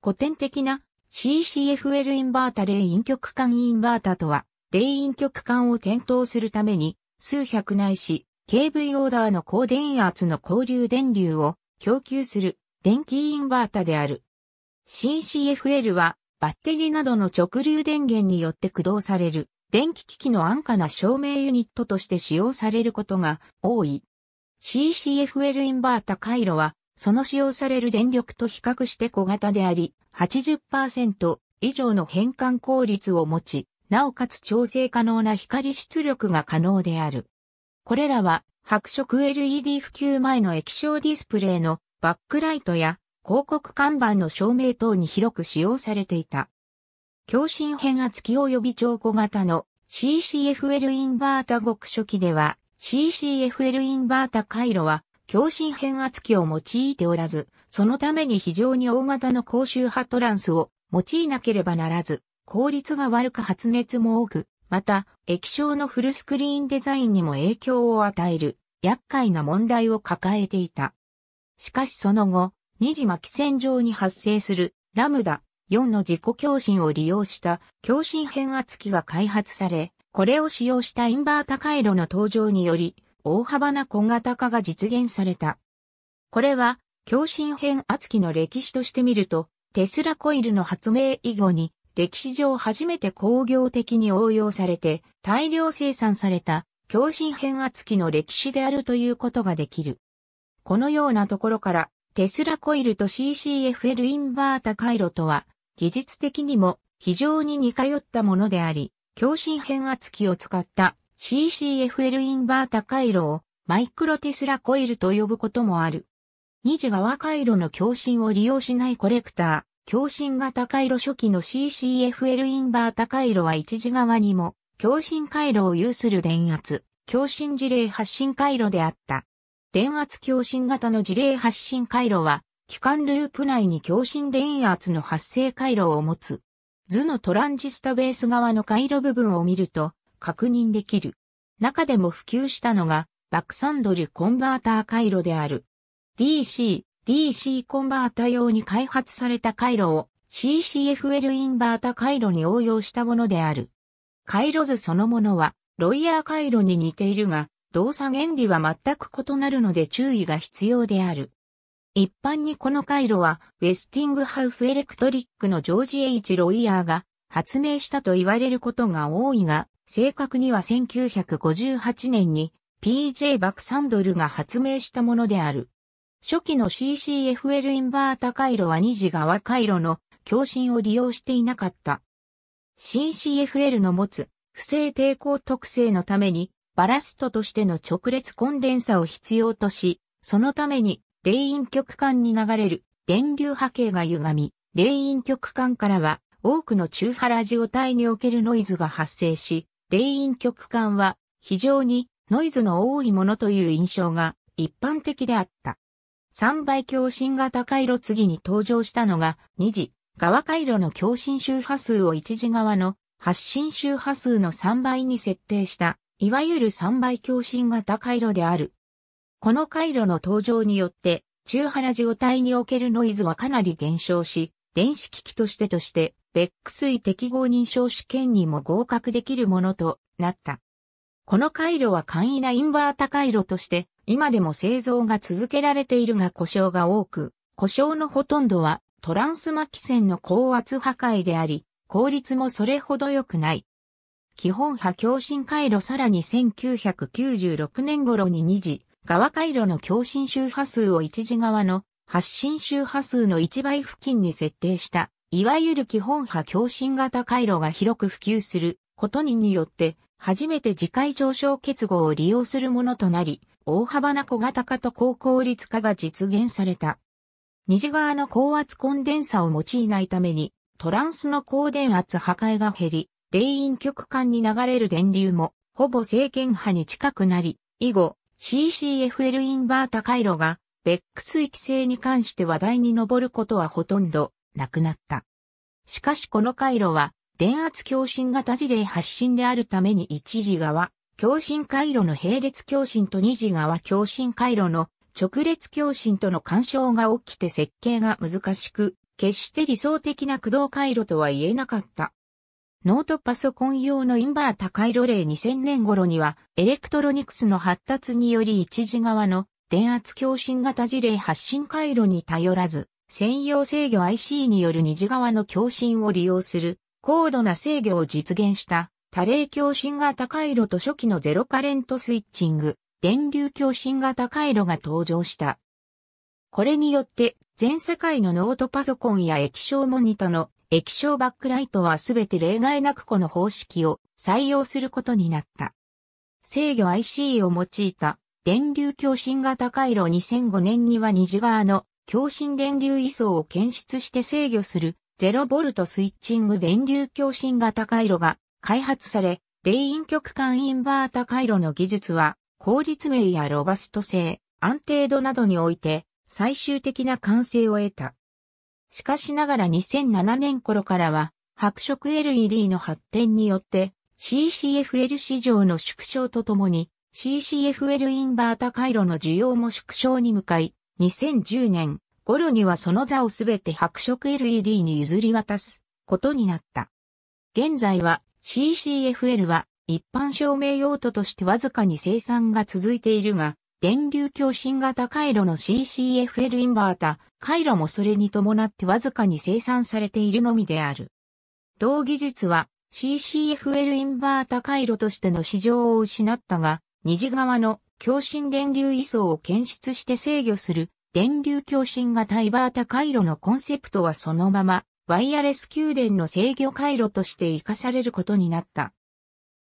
古典的な CCFL インバータ霊陰極管インバータとは、霊陰極管を点灯するために、数百内し、KV オーダーの高電圧の交流電流を供給する電気インバータである。CCFL は、バッテリーなどの直流電源によって駆動される電気機器の安価な照明ユニットとして使用されることが多い。CCFL インバータ回路はその使用される電力と比較して小型であり、80%以上の変換効率を持ち、なおかつ調整可能な光出力が可能である。これらは白色 LED 普及前の液晶ディスプレイのバックライトや広告看板の照明等に広く使用されていた。共振変圧器及び超小型の CCFL インバータ極初期では CCFL インバータ回路は共振変圧器を用いておらず、そのために非常に大型の高周波トランスを用いなければならず、効率が悪く発熱も多く、また、液晶のフルスクリーンデザインにも影響を与える、厄介な問題を抱えていた。しかしその後、二次巻線上に発生する、ラムダ4の自己共振を利用した共振変圧器が開発され、これを使用したインバータ回路の登場により、大幅な小型化が実現された。これは、共振変圧器の歴史として見ると、テスラコイルの発明以後に、歴史上初めて工業的に応用されて、大量生産された、共振変圧器の歴史であるということができる。このようなところから、テスラコイルと CCFL インバータ回路とは、技術的にも非常に似通ったものであり、共振変圧器を使った CCFL インバータ回路をマイクロテスラコイルと呼ぶこともある。二次側回路の共振を利用しないコレクター、共振型回路初期の CCFL インバータ回路は一次側にも共振回路を有する電圧、共振事例発信回路であった。電圧共振型の事例発信回路は、機関ループ内に共振電圧の発生回路を持つ。図のトランジスタベース側の回路部分を見ると、確認できる。中でも普及したのが、バックサンドルコンバーター回路である。DC、DC コンバータ用に開発された回路を CCFL インバータ回路に応用したものである。回路図そのものは、ロイヤー回路に似ているが、動作原理は全く異なるので注意が必要である。一般にこの回路は、ウェスティングハウスエレクトリックのジョージ・ H・ ロイヤーが発明したと言われることが多いが、正確には1958年に PJ バクサンドルが発明したものである。初期の CCFL インバータ回路は二次側回路の共振を利用していなかった。CCFL の持つ不正抵抗特性のためにバラストとしての直列コンデンサを必要とし、そのために霊陰極間に流れる電流波形が歪み、霊陰極間からは多くの中波ラジオ帯におけるノイズが発生し、霊音曲管は非常にノイズの多いものという印象が一般的であった。三倍共振型回路次に登場したのが2次側回路の共振周波数を1次側の発信周波数の3倍に設定したいわゆる3倍共振型回路である。この回路の登場によって中原状態におけるノイズはかなり減少し電子機器としてとしてベックス適合認証試験にも合格できるものとなった。この回路は簡易なインバータ回路として、今でも製造が続けられているが故障が多く、故障のほとんどはトランス巻線の高圧破壊であり、効率もそれほど良くない。基本波共振回路さらに1996年頃に2次側回路の共振周波数を1次側の発信周波数の1倍付近に設定したいわゆる基本波共振型回路が広く普及することによって、初めて次回上昇結合を利用するものとなり、大幅な小型化と高効率化が実現された。虹側の高圧コンデンサを用いないために、トランスの高電圧破壊が減り、霊陰極間に流れる電流も、ほぼ正弦波に近くなり、以後、CCFL インバータ回路が、ベックス域性に関して話題に上ることはほとんどなくなった。しかしこの回路は、電圧共振型事例発信であるために1次側、共振回路の並列共振と2次側共振回路の直列共振との干渉が起きて設計が難しく、決して理想的な駆動回路とは言えなかった。ノートパソコン用のインバータ回路例2000年頃には、エレクトロニクスの発達により一次側の電圧共振型事例発信回路に頼らず、専用制御 IC による二次側の共振を利用する高度な制御を実現した多例共振型回路と初期のゼロカレントスイッチング、電流共振型回路が登場した。これによって全世界のノートパソコンや液晶モニタの液晶バックライトはすべて例外なくこの方式を採用することになった。制御 IC を用いた電流共振型回路2005年には虹側の共振電流位相を検出して制御する 0V スイッチング電流共振型回路が開発され、レイン極間インバータ回路の技術は、効率名やロバスト性、安定度などにおいて、最終的な完成を得た。しかしながら2007年頃からは、白色 LED の発展によって、CCFL 市場の縮小とともに、CCFL インバータ回路の需要も縮小に向かい、2010年頃にはその座をすべて白色 LED に譲り渡すことになった。現在は CCFL は一般照明用途としてわずかに生産が続いているが、電流共振型回路の CCFL インバータ回路もそれに伴ってわずかに生産されているのみである。同技術は CCFL インバータ回路としての市場を失ったが、二次側の共振電流位相を検出して制御する電流共振型イバータ回路のコンセプトはそのままワイヤレス給電の制御回路として活かされることになった。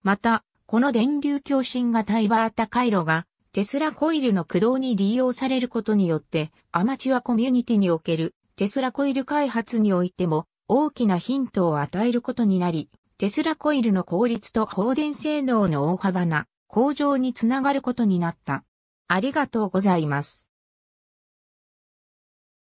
また、この電流共振型イバータ回路がテスラコイルの駆動に利用されることによってアマチュアコミュニティにおけるテスラコイル開発においても大きなヒントを与えることになり、テスラコイルの効率と放電性能の大幅な向上につながることになった。ありがとうございます。